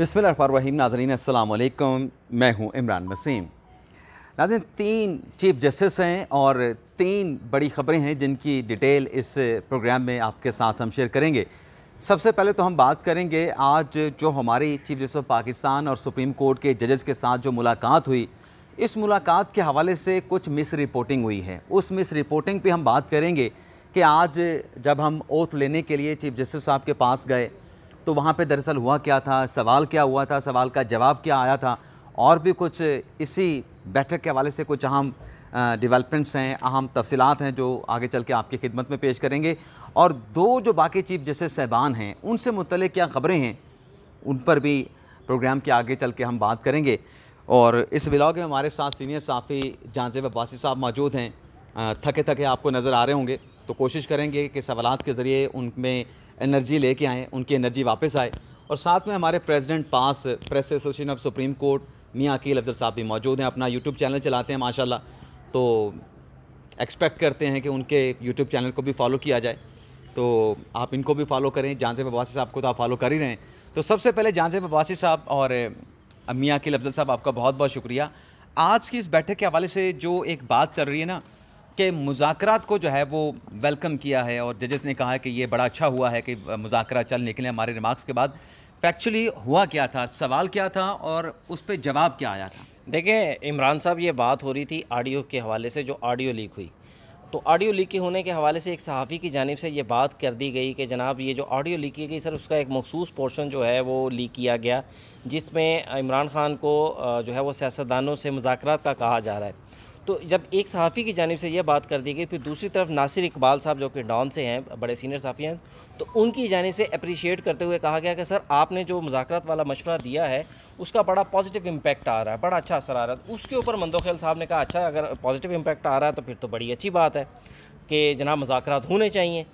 रहीम नाजरीन अल्लाम मैं हूँ इमरान वसीम नाजन तीन चीफ जस्टिस हैं और तीन बड़ी ख़बरें हैं जिनकी डिटेल इस प्रोग्राम में आपके साथ हम शेयर करेंगे सबसे पहले तो हम बात करेंगे आज जो हमारी चीफ जस्टिस ऑफ पाकिस्तान और सुप्रीम कोर्ट के जजेस के साथ जो मुलाकात हुई इस मुलाकात के हवाले से कुछ मिस रिपोर्टिंग हुई है उस मिस रिपोर्टिंग पर हम बात करेंगे कि आज जब हम ओथ लेने के लिए चीफ जस्टिस साहब के पास गए तो वहाँ पे दरअसल हुआ क्या था सवाल क्या हुआ था सवाल का जवाब क्या आया था और भी कुछ इसी बैठक के हवाले से कुछ अहम डेवलपमेंट्स हैं अहम तफसलत हैं जो आगे चल के आपकी खिदमत में पेश करेंगे और दो जो बाकी चीफ जस्टिस साहबान हैं उनसे मुतल क्या ख़बरें हैं उन पर भी प्रोग्राम के आगे चल के हम बात करेंगे और इस ब्लॉग में हमारे साथ सीनियर साफ़ी जानजेब अब्बासी साहब मौजूद हैं थके थके आपको नज़र आ रहे होंगे तो कोशिश करेंगे कि सवालत के ज़रिए उनमें एनर्जी लेके आएँ उनकी एनर्जी वापस आए और साथ में हमारे प्रेसिडेंट पास press association of Supreme Court Mian Aqeel Afzal साहब भी मौजूद हैं अपना यूट्यूब चैनल चलाते हैं माशाल्लाह तो एक्सपेक्ट करते हैं कि उनके यूट्यूब चैनल को भी फॉलो किया जाए तो आप इनको भी फॉलो करें जानसे बबासी साहब को तो आप फॉलो कर ही रहे हैं तो सबसे पहले जानसे बबासी साहब और मियाँ अकील अफजल साहब आपका बहुत बहुत शुक्रिया आज की इस बैठक के हवाले से जो एक बात चल रही है ना के मुजाकर को जो है वो वेलकम किया है और जजेस ने कहा है कि ये बड़ा अच्छा हुआ है कि मुजाकर चल निकले हमारे रिमार्क्स के बाद फैक्चुअली हुआ क्या था सवाल क्या था और उस पर जवाब क्या आया था देखिए इमरान साहब ये बात हो रही थी ऑडियो के हवाले से जो ऑडियो लीक हुई तो ऑडियो लीक के होने के हवाले से एक सहाफ़ी की जानब से ये बात कर दी गई कि जनाब ये जो ऑडियो लीक की गई सर उसका एक मखसूस पोर्शन जो है वो लीक किया गया जिसमें इमरान खान को जो है वो सियासतदानों से मुजाकर का कहा जा रहा है तो जब एक सहाफ़ी की जानब से यह बात कर दी गई फिर दूसरी तरफ नासिर इकबाल साहब जो कि डॉन से हैं बड़े सीनियर साफ़ी हैं तो उनकी जानब से अप्रिशिएट करते हुए कहा गया कि सर आपने जो मुजाकर वाला मशवरा दिया है उसका बड़ा पॉजिटिव इम्पैक्ट आ रहा है बड़ा अच्छा असर आ रहा है तो उसके ऊपर मंदोखेल साहब ने कहा अच्छा अगर पॉजिटिव इम्पैक्ट आ रहा है तो फिर तो बड़ी अच्छी बात है कि जनाब मुजाकर होने चाहिए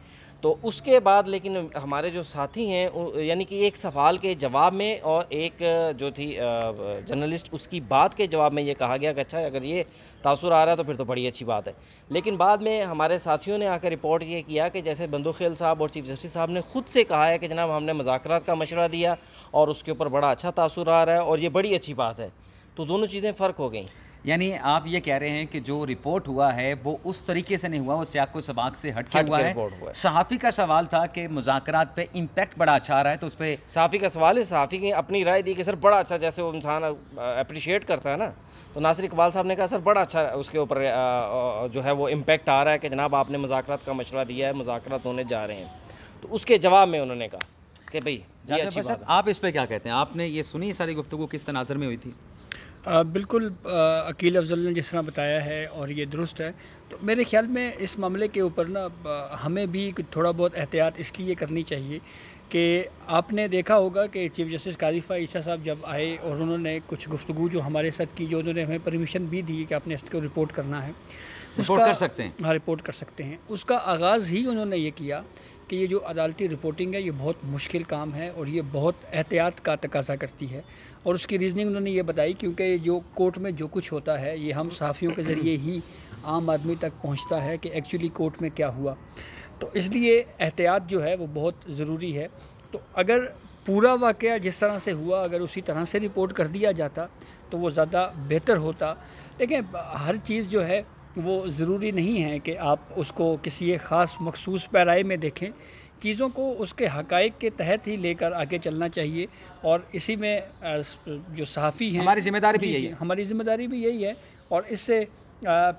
तो उसके बाद लेकिन हमारे जो साथी हैं यानी कि एक सवाल के जवाब में और एक जो थी जर्नलिस्ट उसकी बात के जवाब में ये कहा गया कि अच्छा अगर ये तासुर आ रहा है तो फिर तो बड़ी अच्छी बात है लेकिन बाद में हमारे साथियों ने आकर रिपोर्ट ये किया कि जैसे बंदूखेल साहब और चीफ जस्टिस साहब ने ख़ुद से कहा है कि जनाब हमने मजाक का मशवरा दिया और उसके ऊपर बड़ा अच्छा तासुर आ रहा है और ये बड़ी अच्छी बात है तो दोनों चीज़ें फ़र्क हो गई यानी आप ये कह रहे हैं कि जो रिपोर्ट हुआ है वो उस तरीके से नहीं हुआ वो सियाको सबाक से हट हुआ है सहाफ़ी का सवाल था कि मुजाकर पे इम्पैक्ट बड़ा अच्छा आ रहा है तो उस पर सहाफ़ी का सवाल है सहाफ़ी ने अपनी राय दी कि सर बड़ा अच्छा जैसे वो इंसान अप्रिशिएट करता है ना तो नासिर इकबाल साहब ने कहा सर बड़ा अच्छा उसके ऊपर जो है वो इम्पैक्ट आ रहा है कि जनाब आपने मुजाकर का मशवरा दिया है मुजाकर होने जा रहे हैं तो उसके जवाब में उन्होंने कहा कि भाई आप इस पर क्या कहते हैं आपने ये सुनी सारी गुफ्तु किस तनाजर में हुई थी आ, बिल्कुल अकील अफजल ने जिस तरह बताया है और ये दुरुस्त है तो मेरे ख्याल में इस मामले के ऊपर ना हमें भी थोड़ा बहुत एहतियात इसलिए करनी चाहिए कि आपने देखा होगा कि चीफ जस्टिस काजिफ़ा ईशा साहब जब आए और उन्होंने कुछ गुफ्तु जो हमारे साथ की जो उन्होंने हमें परमिशन भी दी कि आपने इसको रिपोर्ट करना है रिपोर्ट कर सकते हैं हाँ रिपोर्ट कर सकते हैं उसका आगाज़ ही उन्होंने ये किया कि ये जो अदालती रिपोर्टिंग है ये बहुत मुश्किल काम है और ये बहुत एहतियात का तकाजा करती है और उसकी रीजनिंग उन्होंने ये बताई क्योंकि जो कोर्ट में जो कुछ होता है ये हम सहाफ़ियों के ज़रिए ही आम आदमी तक पहुँचता है कि एक्चुअली कोर्ट में क्या हुआ तो इसलिए एहतियात जो है वो बहुत ज़रूरी है तो अगर पूरा वाक़ जिस तरह से हुआ अगर उसी तरह से रिपोर्ट कर दिया जाता तो वो ज़्यादा बेहतर होता देखें हर चीज़ जो है वो ज़रूरी नहीं है कि आप उसको किसी एक ख़ास मखसूस पैराए में देखें चीज़ों को उसके हकाइक के तहत ही लेकर आगे चलना चाहिए और इसी में जो सहाफ़ी हैं हमारी जिम्मेदारी भी यही है हमारी ज़िम्मेदारी भी यही है और इससे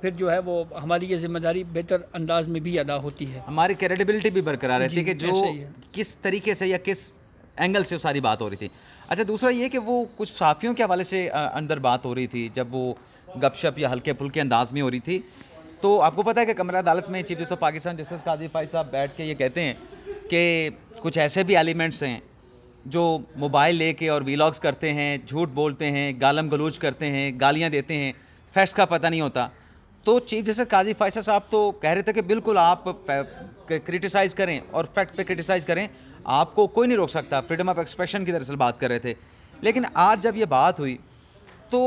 फिर जो है वो हमारी ये जिम्मेदारी बेहतर अंदाज में भी अदा होती है हमारी क्रेडिबिलिटी भी बरकरार रहती है कि जो किस तरीके से या किस एंगल से सारी बात हो रही थी अच्छा दूसरा ये कि वो कुछ साफियों के हवाले से अंदर बात हो रही थी जब वो गपशप या हल्के फुल्के अंदाज में हो रही थी तो आपको पता है कि कमरा अदालत में chief justice of Pakistan justice Qazi Faez साहब बैठ के ये कहते हैं कि कुछ ऐसे भी एलिमेंट्स हैं जो मोबाइल लेके और वीलॉग्स करते हैं झूठ बोलते हैं गालम गलूच करते हैं गालियाँ देते हैं फैक्ट्स का पता नहीं होता तो चीफ जस्टिस काजी फाइसा साहब तो कह रहे थे कि बिल्कुल आप क्रिटिसाइज़ करें और फैक्ट पे क्रिटिसाइज़ करें आपको कोई नहीं रोक सकता फ्रीडम ऑफ एक्सप्रेशन की दरअसल बात कर रहे थे लेकिन आज जब ये बात हुई तो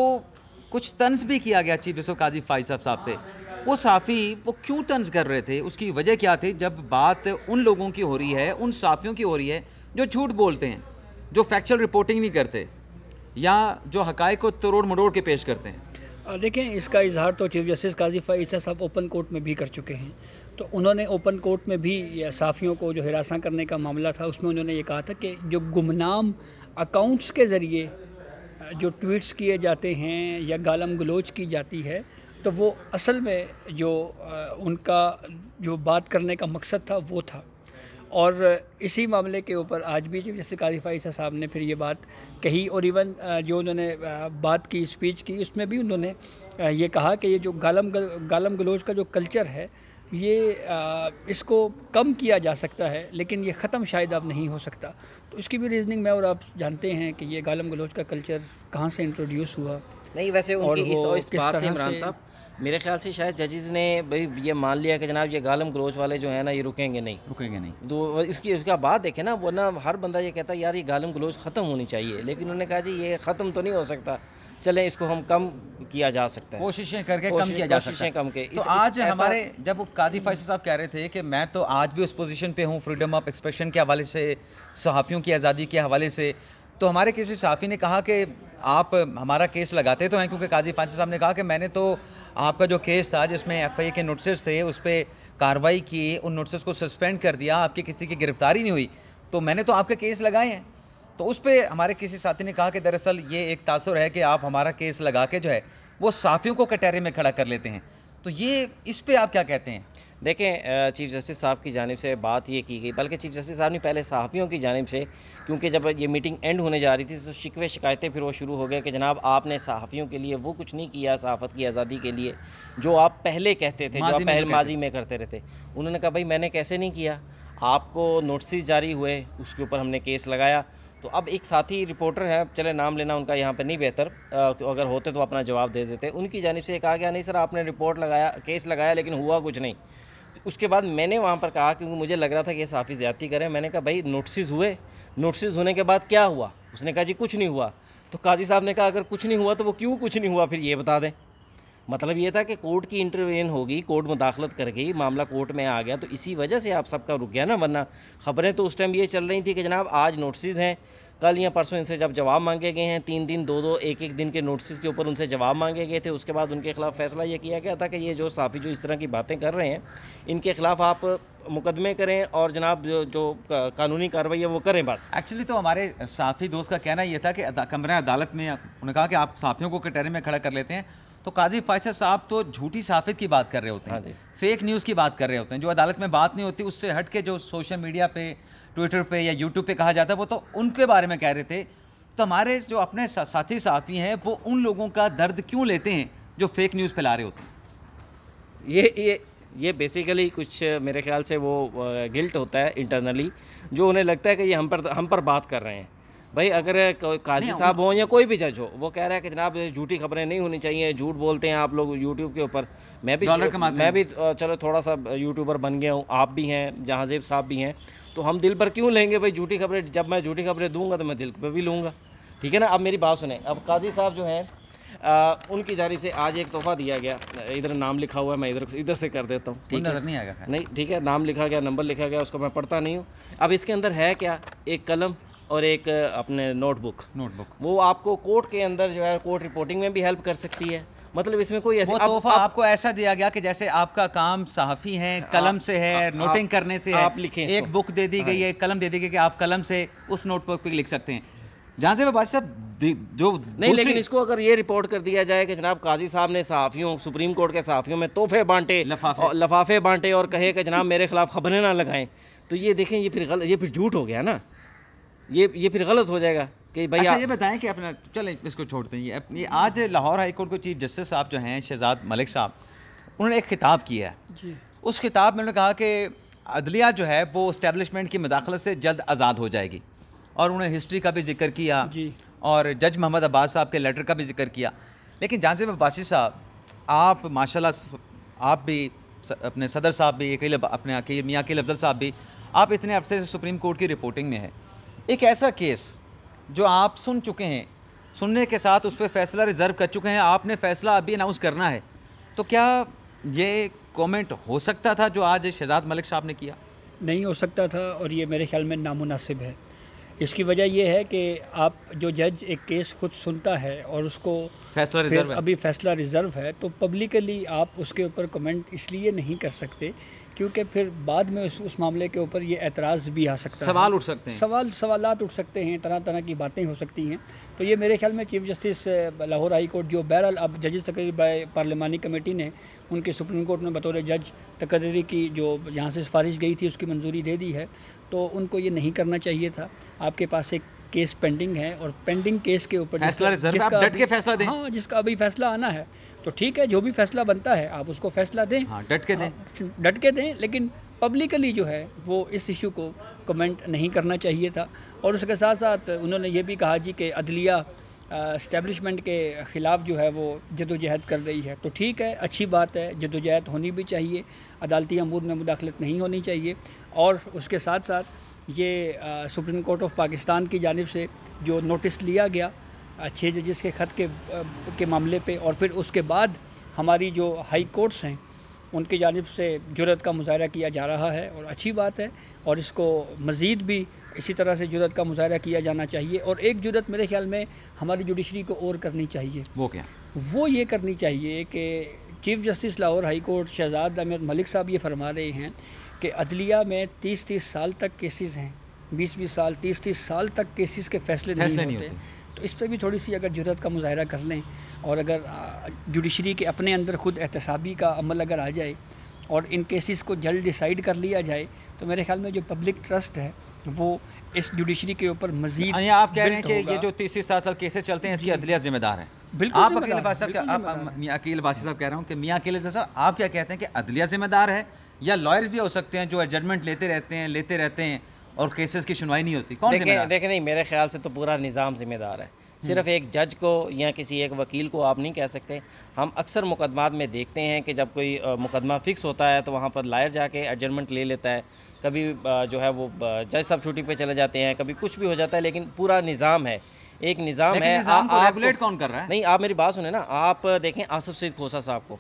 कुछ तंज भी किया गया चीफ जस्टिस काजी फाइज साहब साहब पे वो साफ़ी वो क्यों तंज कर रहे थे उसकी वजह क्या थी जब बात उन लोगों की हो रही है उन साफ़ियों की हो रही है जो झूठ बोलते हैं जो फैक्चुअल रिपोर्टिंग नहीं करते या जो हक़ को तोड़ मरोड़ के पेश करते हैं देखें इसका इजहार तो चीफ जस्टिस काजी फ़ाइजा साहब ओपन कोर्ट में भी कर चुके हैं तो उन्होंने ओपन कोर्ट में भी साफ़ियों को जो हिरासा करने का मामला था उसमें उन्होंने ये कहा था कि जो गुमनाम अकाउंट्स के ज़रिए जो ट्वीट्स किए जाते हैं या गालम गलोच की जाती है तो वो असल में जो उनका जो बात करने का मकसद था वो था और इसी मामले के ऊपर आज भी जब जैसे काजी साहब ने फिर ये बात कही और इवन जो उन्होंने बात की स्पीच की उसमें भी उन्होंने ये कहा कि ये जो गालम गालम गलोच का जो कल्चर है ये आ, इसको कम किया जा सकता है लेकिन ये ख़त्म शायद अब नहीं हो सकता तो इसकी भी रीजनिंग में और आप जानते हैं कि ये गालम गलोच का कल्चर कहाँ से इंट्रोड्यूस हुआ नहीं वैसे उनकी और इस, इस बात से इमरान साहब मेरे ख्याल से शायद जजेज़ ने भाई ये मान लिया कि जनाब ये गालम गलोच वाले जो है ना ये रुकेंगे नहीं रुकेंगे नहीं तो इसकी उसका बात देखें ना वरना हर बंदा ये कहता है यार ये गालम गलोच ख़त्म होनी चाहिए लेकिन उन्होंने कहा जी ये ख़त्म तो नहीं हो सकता चलें इसको हम कम किया जा सकता है कोशिशें करके कम किया जा सकता है कम के तो आज हमारे जब काजी फैसल साहब कह रहे थे कि मैं तो आज भी उस पोजीशन पे हूँ फ्रीडम ऑफ एक्सप्रेशन के हवाले से सहाफ़ियों की आज़ादी के हवाले से तो हमारे किसी सहाफ़ी ने कहा कि आप हमारा केस लगाते तो हैं क्योंकि काजी फैसल साहब ने कहा कि मैंने तो आपका जो केस था जिसमें एफ के नोटिस थे उस पर कार्रवाई की उन नोटिस को सस्पेंड कर दिया आपकी किसी की गिरफ्तारी नहीं हुई तो मैंने तो आपके केस लगाए हैं तो उस पर हमारे किसी साथी ने कहा कि दरअसल ये एक तासर है कि आप हमारा केस लगा के जो है वो साफियों को कटहरे में खड़ा कर लेते हैं तो ये इस पर आप क्या कहते हैं देखें चीफ़ जस्टिस साहब की जानब से बात ये की गई बल्कि चीफ़ जस्टिस साहब ने पहले सहाफ़ियों की जानब से क्योंकि जब ये मीटिंग एंड होने जा रही थी तो शिकवे शिकायतें फिर वो शुरू हो गए कि जनाब आपने सहाफ़ियों के लिए वो कुछ नहीं किया सहाफ़त की आज़ादी के लिए जो आप पहले कहते थे जो आप पहले माजी में करते रहते उन्होंने कहा भाई मैंने कैसे नहीं किया आपको नोटिस जारी हुए उसके ऊपर हमने केस लगाया तो अब एक साथी रिपोर्टर है चले नाम लेना उनका यहाँ पे नहीं बेहतर अगर होते तो अपना जवाब दे देते उनकी जानब से कहा गया नहीं सर आपने रिपोर्ट लगाया केस लगाया लेकिन हुआ कुछ नहीं उसके बाद मैंने वहाँ पर कहा क्योंकि मुझे लग रहा था कि साफ़ी ज़्यादा करें मैंने कहा भाई नोटिस हुए नोटिस होने के बाद क्या हुआ उसने कहा जी कुछ नहीं हुआ तो काजी साहब ने कहा अगर कुछ नहीं हुआ तो वो क्यों कुछ नहीं हुआ फिर ये बता दें मतलब ये था कि कोर्ट की इंटरवेन होगी कोर्ट मुदाखलत कर गई मामला कोर्ट में आ गया तो इसी वजह से आप सबका रुक गया ना वरना खबरें तो उस टाइम ये चल रही थी कि जनाब आज नोटिस हैं कल या परसों इनसे जब जवाब मांगे गए हैं तीन दिन दो दो एक एक दिन के नोटिस के ऊपर उनसे जवाब मांगे गए थे उसके बाद उनके खिलाफ फैसला ये किया गया था कि ये जो साफ़ी जो इस तरह की बातें कर रहे हैं इनके खिलाफ आप मुकदमे करें और जनाब जो, जो कानूनी कार्रवाई है वो करें बस एक्चुअली तो हमारे साफ़ी दोस्त का कहना ये था कि कमरे अदालत में उन्होंने कहा कि आप साफ़ियों को कटहरे में खड़ा कर लेते हैं तो काजी फायसर साहब तो झूठी साफित की बात कर रहे होते हैं फेक हाँ न्यूज़ की बात कर रहे होते हैं जो अदालत में बात नहीं होती उससे हट के जो सोशल मीडिया पे ट्विटर पे या यूट्यूब पे कहा जाता है वो तो उनके बारे में कह रहे थे तो हमारे जो अपने साथी साफ़ी हैं वो उन लोगों का दर्द क्यों लेते हैं जो फेक न्यूज़ फैला रहे होते हैं ये ये ये बेसिकली कुछ मेरे ख्याल से वो गिल्ट होता है इंटरनली जो उन्हें लगता है कि ये हम पर हम पर बात कर रहे हैं भाई अगर काजी साहब हो या कोई भी जज हो वो कह रहा है कि जनाब झूठी खबरें नहीं होनी चाहिए झूठ बोलते हैं आप लोग यूट्यूब के ऊपर मैं भी मैं भी चलो थोड़ा सा यूट्यूबर बन गया हूँ आप भी हैं जहाँजेब साहब भी हैं तो हम दिल पर क्यों लेंगे भाई झूठी खबरें जब मैं झूठी खबरें दूंगा तो मैं दिल पर भी लूँगा ठीक है ना अब मेरी बात सुने अब काजी साहब जो हैं आ, उनकी जानब से आज एक तोहफा दिया गया इधर नाम लिखा हुआ है मैं इधर इधर से कर देता हूँ ठीक है नहीं नहीं ठीक है नाम लिखा गया नंबर लिखा गया उसको मैं पढ़ता नहीं हूँ अब इसके अंदर है क्या एक कलम और एक अपने नोटबुक नोटबुक वो आपको कोर्ट के अंदर जो है कोर्ट रिपोर्टिंग में भी हेल्प कर सकती है मतलब इसमें कोई ऐसा तोहफा आप, आपको ऐसा दिया गया कि जैसे आपका काम सहाफ़ी है कलम से है आ, नोटिंग करने से आप है आप लिखें एक बुक दे दी गई हाँ। है कलम दे दी गई कि आप कलम से उस नोटबुक पर लिख सकते हैं जहाँ से बात साहब जो नहीं लेकिन इसको अगर ये रिपोर्ट कर दिया जाए कि जनाब काजी साहब ने सहाफ़ियों सुप्रीम कोर्ट के सहाफ़ियों में तोहफे बांटे लफाफे लफाफे बांटे और कहे कि जनाब मेरे खिलाफ खबरें ना लगाएं तो ये देखें ये फिर गलत ये फिर झूठ हो गया ना ये ये फिर गलत हो जाएगा कि भाई अच्छा ये बताएं कि अपना चलें इसको छोड़ते हैं ये अपनी आज लाहौर हाई कोर्ट के चीफ जस्टिस साहब जो हैं शहजाद मलिक साहब उन्होंने एक खिताब किया है उस खिताब में उन्होंने कहा कि अदलिया जो है वो इस्टेबलिशमेंट की मदाखलत से जल्द आज़ाद हो जाएगी और उन्होंने हिस्ट्री का भी जिक्र किया और जज मोहम्मद अब्बास साहब के लेटर का भी जिक्र किया लेकिन जानसेब अब्बासी साहब आप माशाल्लाह आप भी अपने सदर साहब भी अकेले अपने मियाँ के अफजल साहब भी आप इतने अरसे से सुप्रीम कोर्ट की रिपोर्टिंग में है एक ऐसा केस जो आप सुन चुके हैं सुनने के साथ उस पर फैसला रिज़र्व कर चुके हैं आपने फैसला अभी अनाउंस करना है तो क्या ये कमेंट हो सकता था जो आज शहजाद मलिक साहब ने किया नहीं हो सकता था और ये मेरे ख्याल में नामुनासिब है इसकी वजह यह है कि आप जो जज एक केस खुद सुनता है और उसको फैसला रिजर्व अभी फैसला रिजर्व है तो पब्लिकली आप उसके ऊपर कमेंट इसलिए नहीं कर सकते क्योंकि फिर बाद में उस उस मामले के ऊपर ये एतराज़ भी आ सकता सवाल है सवाल उठ सकते हैं सवाल उठ सकते हैं तरह तरह की बातें हो सकती हैं तो ये मेरे ख्याल में chief justice Lahore High Court जो बहरहाल अब जजेस तकरीर पार्लिमानी कमेटी ने उनके सुप्रीम कोर्ट में बतौर जज तकर्री की जो यहाँ से सिफारिश गई थी उसकी मंजूरी दे दी है तो उनको ये नहीं करना चाहिए था आपके पास एक केस पेंडिंग है और पेंडिंग केस के ऊपर जिसका डट के फैसला दें हाँ जिसका अभी फैसला आना है तो ठीक है जो भी फैसला बनता है आप उसको फैसला दें हाँ डट के दें डट के दें लेकिन पब्लिकली जो है वो इस इशू को कमेंट नहीं करना चाहिए था और उसके साथ साथ उन्होंने ये भी कहा जी कि अदलिया इस्टेबलिशमेंट के ख़िलाफ़ जो है वो जदोजहद कर रही है तो ठीक है अच्छी बात है जदोजहद होनी भी चाहिए अदालती अमूर में मुदाखलत नहीं होनी चाहिए और उसके साथ साथ ये सुप्रीम कोर्ट ऑफ पाकिस्तान की जानब से जो नोटिस लिया गया छः जजिस के ख़त के के मामले पर और फिर उसके बाद हमारी जो हाई कोर्ट्स हैं उनकी जानब से जुरत का मुजाहरा किया जा रहा है और अच्छी बात है और इसको मज़ीद भी इसी तरह से जुरत का मुजाहरा किया जाना चाहिए और एक जुरत मेरे ख्याल में हमारी जुडिशरी को और करनी चाहिए वो क्या वो ये करनी चाहिए कि chief justice Lahore High Court Shahzad Ahmad Malik साहब ये फरमा रहे हैं कि अदलिया में तीस तीस साल तक केसेस हैं बीस बीस साल तीस तीस साल तक केसेस के फैसले नहीं होते, नहीं होते। तो इस पर भी थोड़ी सी अगर जरूरत का मुजाहरा कर लें और अगर जुडिशरी के अपने अंदर ख़ुद एहतसाबी का अमल अगर आ जाए और इन केसेस को जल्द डिसाइड कर लिया जाए तो मेरे ख्याल में जो पब्लिक ट्रस्ट है वो इस जुडिशरी के ऊपर मजीद आप कह रहे हैं कि ये जो तीस तीस साल साल केसेस चलते हैं इसकी अदलिया जिम्मेदार है बिल्कुल आप अकील साहब मियाँ अकील बादशाह साहब कह रहा हूँ कि मियाँ अकील साहब आप क्या कहते हैं कि अदलिया जिम्मेदार है या लॉयर भी हो सकते हैं जो एडजमेंट लेते रहते हैं लेते रहते हैं और केसेस की सुनवाई नहीं होती कौन देखें देखे नहीं मेरे ख्याल से तो पूरा निज़ाम ज़िम्मेदार है सिर्फ एक जज को या किसी एक वकील को आप नहीं कह सकते हम अक्सर मुकदमात में देखते हैं कि जब कोई मुकदमा फ़िक्स होता है तो वहाँ पर लायर जाके एडजमेंट ले लेता है कभी जो है वो जज साहब छुट्टी पे चले जाते हैं कभी कुछ भी हो जाता है लेकिन पूरा निज़ाम है एक निज़ाम है रेगुलेट कौन कर रहा है नहीं आप मेरी बात सुने ना आप देखें आसफ सईद खोसा साहब को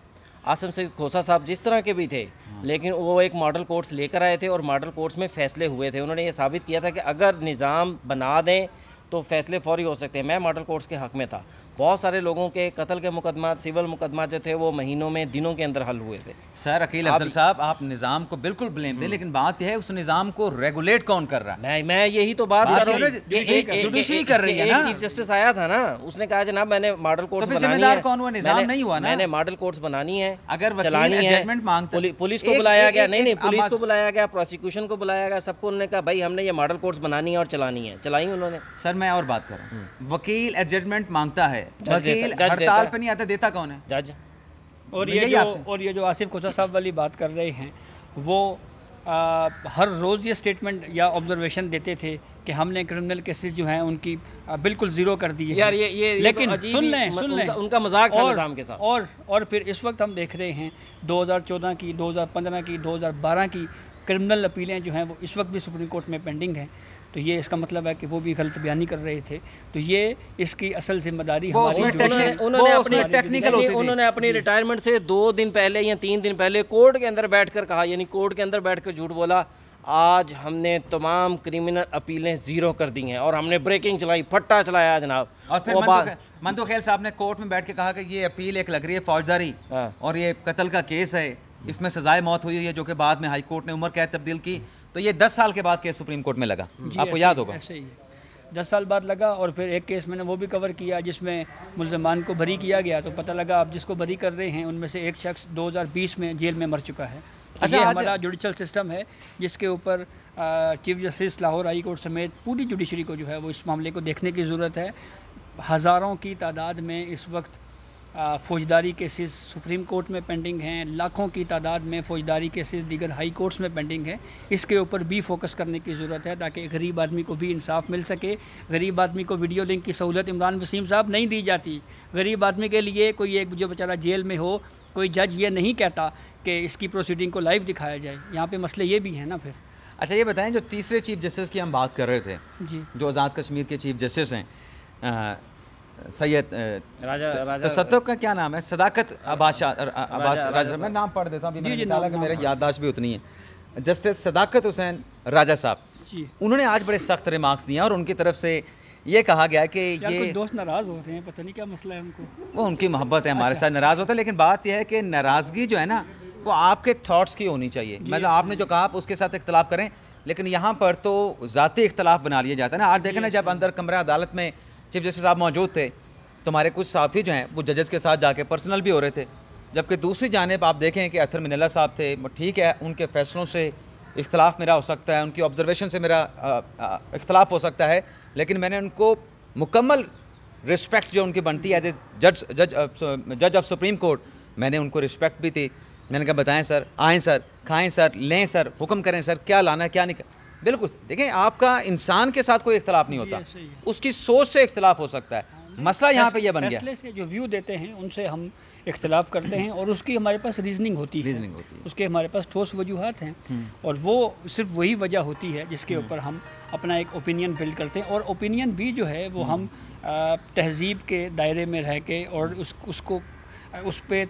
आसम से खोसा साहब जिस तरह के भी थे लेकिन वो एक मॉडल कोर्ट्स लेकर आए थे और मॉडल कोर्ट्स में फैसले हुए थे उन्होंने ये साबित किया था कि अगर निज़ाम बना दें तो फैसले फौरी हो सकते हैं मैं मॉडल कोर्ट्स के हक़ में था बहुत सारे लोगों के कत्ल के मुकदमा सिविल मुकदमा जो थे वो महीनों में दिनों के अंदर हल हुए थे सर अकील अफजल साहब आप निज़ाम को बिल्कुल ब्लेम दें हम्म। लेकिन बात यह है उस निज़ाम को रेगुलेट कौन कर रहा है मैं मैं यही तो बात कर रहा हूँ चीफ जस्टिस आया था ना उसने कहा जनाब मैंने मॉडल कोर्ट तो जिम्मेदार कौन हुआ निज़ाम नहीं हुआ मैंने मॉडल कोर्ट बनानी है अगर चलानी है पुलिस को बुलाया गया नहीं नहीं पुलिस को बुलाया गया प्रोसिक्यूशन को बुलाया गया सबको उन्होंने कहा भाई हमने ये मॉडल कोर्ट बनानी है और चलानी है चलाई उन्होंने सर मैं और बात करूँ हम्म। वकील एडजस्टमेंट मांगता है वकील हड़ताल पे नहीं आता देता कौन है जज और ये जो और ये जो आसिफ कोचा साहब वाली बात कर रहे हैं वो आ, हर रोज़ ये स्टेटमेंट या ऑब्जर्वेशन देते थे कि हमने क्रिमिनल केसेस जो हैं उनकी आ, बिल्कुल ज़ीरो कर दी है यार ये ये तो लेकिन तो सुन लें सुन लें उनका, उनका मजाक और, था के साथ और और फिर इस वक्त हम देख रहे हैं 2014 की 2015 की 2012 की क्रिमिनल अपीलें जो हैं वो इस वक्त भी सुप्रीम कोर्ट में पेंडिंग हैं तो ये इसका मतलब है कि वो भी गलत बयानी कर रहे थे तो ये इसकी असल जिम्मेदारी हमारी उन्होंने अपनी टेक्निकल उन्होंने अपनी रिटायरमेंट से दो दिन पहले या तीन दिन पहले कोर्ट के अंदर कर कहा यानी कोर्ट के अंदर बैठ झूठ बोला आज हमने तमाम क्रिमिनल अपीलें ज़ीरो कर दी हैं और हमने ब्रेकिंग चलाई फट्टा चलाया जनाब और फिर मंदो, मंदो खेल साहब ने कोर्ट में बैठ के कहा कि ये अपील एक लग रही है फौजदारी हाँ। और ये कत्ल का केस है इसमें सजाए मौत हुई है जो कि बाद में हाई कोर्ट ने उम्र कैद तब्दील की तो ये दस साल के बाद केस सुप्रीम कोर्ट में लगा आपको याद होगा ऐसे ही दस साल बाद लगा और फिर एक केस मैंने वो भी कवर किया जिसमें मुलजमान को भरी किया गया तो पता लगा आप जिसको भरी कर रहे हैं उनमें से एक शख्स 2020 में जेल में मर चुका है तो अच्छा ये अच्छा। हमारा जुडिशल सिस्टम है जिसके ऊपर chief justice Lahore High Court समेत पूरी जुडिशरी को जो है वो इस मामले को देखने की ज़रूरत है हज़ारों की तादाद में इस वक्त फौजदारी केसेस सुप्रीम कोर्ट में पेंडिंग हैं लाखों की तादाद में फौजदारी केसेस दीगर हाई कोर्ट्स में पेंडिंग है इसके ऊपर भी फोकस करने की ज़रूरत है ताकि गरीब आदमी को भी इंसाफ मिल सके गरीब आदमी को वीडियो लिंक की सहूलत इमरान वसीम साहब नहीं दी जाती गरीब आदमी के लिए कोई एक जो बेचारा जेल में हो कोई जज ये नहीं कहता कि इसकी प्रोसीडिंग को लाइव दिखाया जाए यहाँ पर मसले ये भी हैं ना फिर अच्छा ये बताएं जो तीसरे चीफ जस्टिस की हम बात कर रहे थे जी जो आज़ाद कश्मीर के चीफ जस्टिस हैं सैयद राजा राजा का क्या नाम है सदाकत अबाशा राजा, मैं नाम पढ़ देता हूँ अभी मैंने मेरा याददाश्त भी उतनी है जस्टिस सदाकत हुसैन राजा साहब उन्होंने आज बड़े सख्त रिमार्क्स दिए और उनकी तरफ से ये कहा गया कि ये दोस्त नाराज़ हो रहे हैं पता नहीं क्या मसला है उनको वो उनकी मोहब्बत है हमारे अच्छा। साथ नाराज़ होता है लेकिन बात यह है कि नाराज़गी जो है ना वो आपके थॉट्स की होनी चाहिए मतलब आपने जो कहा आप उसके साथ इख्तलाफ करें लेकिन यहाँ पर तो ज़ाती इख्तलाफ बना लिया जाता है ना आज देखें ना जब अंदर कमरा अदालत में चीफ जस्टिस साहब मौजूद थे तुम्हारे कुछ साफी जो हैं वो जजेस के साथ जाके पर्सनल भी हो रहे थे जबकि दूसरी जानब आप देखें कि अथर मिनला साहब थे ठीक है उनके फ़ैसलों से इख्तलाफ मेरा हो सकता है उनकी ऑब्जर्वेशन से मेरा इख्तलाफ हो सकता है लेकिन मैंने उनको मुकम्मल रिस्पेक्ट जो उनकी बनती है एज ए जज जज जज ऑफ सुप्रीम कोर्ट मैंने उनको रिस्पेक्ट भी थी मैंने कहा बताएं सर आएँ सर खाएं सर लें सर हुक्म करें सर क्या लाना है क्या नहीं बिल्कुल देखें आपका इंसान के साथ कोई इख्तलाफ नहीं होता उसकी सोच से इख्तलाफ हो सकता है हाँ, मसला यहाँ पे ये यह बन गया से जो व्यू देते हैं उनसे हम इख्तलाफ करते हैं और उसकी हमारे पास रीजनिंग होती है रीजनिंग होती है उसके हमारे पास ठोस वजूहत हैं हम्म। और वो सिर्फ वही वजह होती है जिसके हम्म। ऊपर हम अपना एक ओपिनियन बिल्ड करते हैं और ओपिनियन भी जो है वो हम्म। हम तहजीब के दायरे में रह के और उस उसको उस पर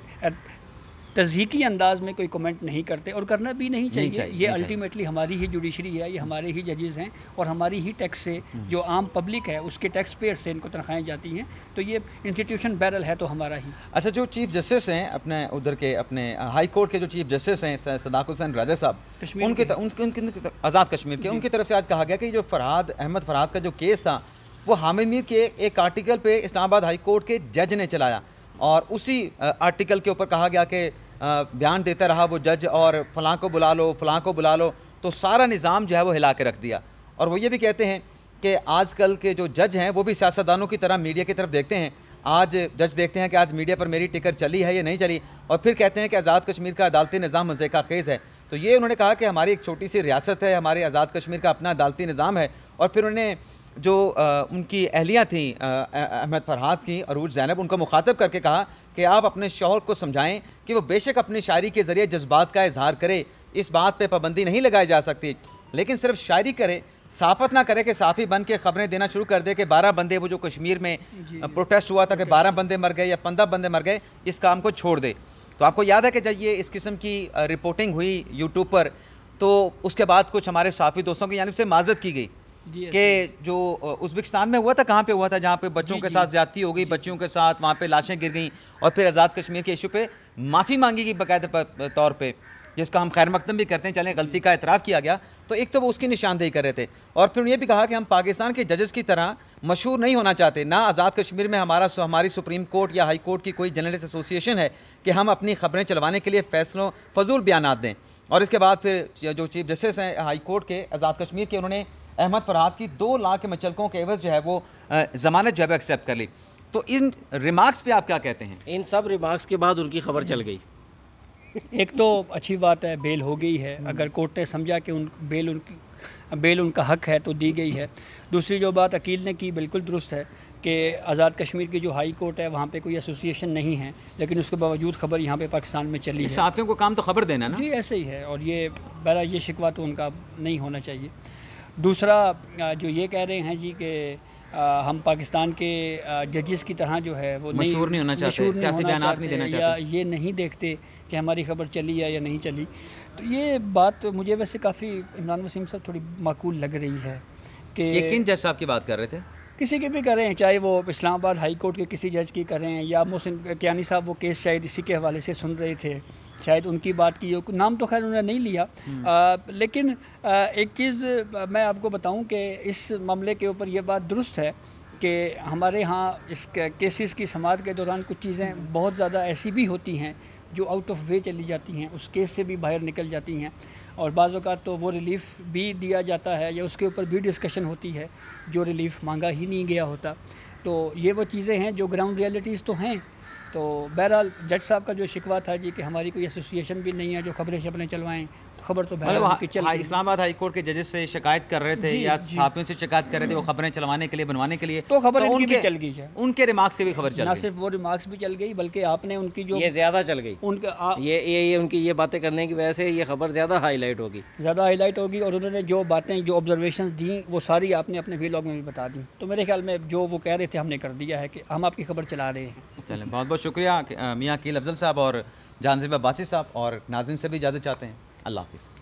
तजीकी अंदाज में कोई कमेंट नहीं करते और करना भी नहीं चाहिए, नहीं चाहिए ये अल्टीमेटली हमारी ही जुडिशरी है ये हमारे ही जजेस हैं और हमारी ही टैक्स से हम्म। जो आम पब्लिक है उसके टैक्स पेयर से इनको तनख्वाहें जाती हैं तो ये इंस्टीट्यूशन बैरल है तो हमारा ही अच्छा जो चीफ जस्टिस हैं अपने उधर के अपने हाई कोर्ट के जो चीफ जस्टिस हैं सदाक हुसैन राजा साहब उनके उनके आज़ाद कश्मीर के उनकी तरफ से आज कहा गया कि जो फरहाद अहमद फरहाद का जो केस था वो हामिद मीर के एक आर्टिकल पर इस्लामाबाद हाई कोर्ट के जज ने चलाया और उसी आर्टिकल के ऊपर कहा गया कि बयान देता रहा वो जज और फलां को बुला लो फलां को बुला लो तो सारा निज़ाम जो है वो हिला के रख दिया और वो ये भी कहते हैं कि आजकल के जो जज हैं वो भी सियासतदानों की तरह मीडिया की तरफ देखते हैं आज जज देखते हैं कि आज मीडिया पर मेरी टिकट चली है या नहीं चली और फिर कहते हैं कि आज़ाद कश्मीर का अदालती निज़ाम मज़ेका खेज़ है तो ये उन्होंने कहा कि हमारी एक छोटी सी रियासत है हमारे आज़ाद कश्मीर का अपना अदालती निज़ाम है और फिर उन्होंने जो आ, उनकी अहलिया थी अहमद फरहाद की अरूज जैनब उनको मुखातब करके कहा कि आप अपने शोहर को समझाएं कि वो बेशक अपनी शायरी के ज़रिए जज्बात का इजहार करे इस बात पे पाबंदी नहीं लगाई जा सकती लेकिन सिर्फ शायरी करे साफत ना करे कि साफ़ी बन के ख़बरें देना शुरू कर दे कि बारह बंदे वो जो कश्मीर में प्रोटेस्ट हुआ था कि बारह बंदे मर गए या पंद्रह बंदे मर गए इस काम को छोड़ दे तो आपको याद है कि जब ये इस किस्म की रिपोर्टिंग हुई यूट्यूब पर तो उसके बाद कुछ हमारे साफ़ी दोस्तों की जानब से माजत की गई कि जो उज्बेकिस्तान में हुआ था कहाँ पे हुआ था जहाँ पे बच्चों के साथ ज्यादती हो गई बच्चियों के साथ वहाँ पे लाशें गिर गई और फिर आज़ाद कश्मीर के इशू पे माफ़ी मांगी गई बाकायदा तौर पे जिसका हम खैर मकदम भी करते हैं चलें गलती का इतराफ़ किया गया तो एक तो वो उसकी निशानदेही कर रहे थे और फिर ये भी कहा कि हम पाकिस्तान के जजेस की तरह मशहूर नहीं होना चाहते ना आज़ाद कश्मीर में हमारा हमारी सुप्रीम कोर्ट या हाई कोर्ट की कोई जर्नलिस्ट एसोसिएशन है कि हम अपनी खबरें चलवाने के लिए फैसलों फजूल बयान दें और इसके बाद फिर जो चीफ जस्टिस हैं हाई कोर्ट के आज़ाद कश्मीर के उन्होंने अहमद फरहाद की दो लाख के मचलकों के एवज जो है वो ज़मानत जो है एक्सेप्ट कर ली तो इन रिमार्क्स पे आप क्या कहते हैं इन सब रिमार्क्स के बाद उनकी खबर चल गई एक तो अच्छी बात है बेल हो गई है हम्म। अगर कोर्ट ने समझा कि उन बेल उनकी बेल उनका हक है तो दी गई है दूसरी जो बात अकील ने की बिल्कुल दुरुस्त है कि आज़ाद कश्मीर की जो हाई कोर्ट है वहाँ पे कोई एसोसिएशन नहीं है लेकिन उसके बावजूद खबर यहाँ पे पाकिस्तान में चली है साथियों को काम तो खबर देना ना जी ऐसे ही है और ये बहरा ये शिकवा तो उनका नहीं होना चाहिए दूसरा जो ये कह रहे हैं जी कि हम पाकिस्तान के जजेस की तरह जो है वो मशहूर नहीं होना चाहते सियासी बयानात नहीं देना चाहते या ये नहीं देखते कि हमारी खबर चली है या नहीं चली तो ये बात मुझे वैसे काफ़ी इमरान वसीम साहब थोड़ी माकूल लग रही है कि ये किन जज साहब की बात कर रहे थे किसी की भी करें चाहे वो इस्लामाबाद हाई कोर्ट के किसी जज की करें या मोहसिन कियानी साहब वो केस शायद इसी के हवाले से सुन रहे थे शायद उनकी बात की हो नाम तो खैर उन्होंने नहीं लिया हम्म। आ, लेकिन आ, एक चीज़ मैं आपको बताऊं कि इस मामले के ऊपर ये बात दुरुस्त है कि हमारे यहाँ इस केसेस की समाज के दौरान कुछ चीज़ें बहुत ज़्यादा ऐसी भी होती हैं जो आउट ऑफ वे चली जाती हैं उस केस से भी बाहर निकल जाती हैं और बाज़ अवत तो वो रिलीफ़ भी दिया जाता है या उसके ऊपर भी डिस्कशन होती है जो रिलीफ़ मांगा ही नहीं गया होता तो ये वो चीज़ें हैं जो ग्राउंड रियलिटीज़ तो हैं तो बहरहाल जज साहब का जो शिकवा था जी कि हमारी कोई एसोसिएशन भी नहीं है जो खबरें शबरें चलवाएँ खबर तो मतलब इस्लामाबाद हाई कोर्ट के जजेस से शिकायत कर रहे थे या साथियों से शिकायत कर रहे थे वो खबरें चलवाने के लिए बनवाने के लिए तो खबर तो उनके चल गई है उनके रिमार्क्स की भी खबर चल ना सिर्फ वो रिमार्क्स भी चल गई बल्कि आपने उनकी जो ये ज्यादा चल गई उनका ये ये उनकी ये बातें करने की वजह से ये खबर ज्यादा हाईलाइट होगी ज्यादा हाईलाइट होगी और उन्होंने जो बातें जो ऑब्जर्वेशन दी वो सारी आपने अपने वीलॉग में भी बता दी तो मेरे ख्याल में जो वो कह रहे थे हमने कर दिया है कि हम आपकी खबर चला रहे हैं चलें बहुत बहुत शुक्रिया मियाँ कील अफजल साहब और जानजीबा अब्बासी साहब और नाजिन से भी इजाज़त चाहते हैं अल्लाह हाफिज़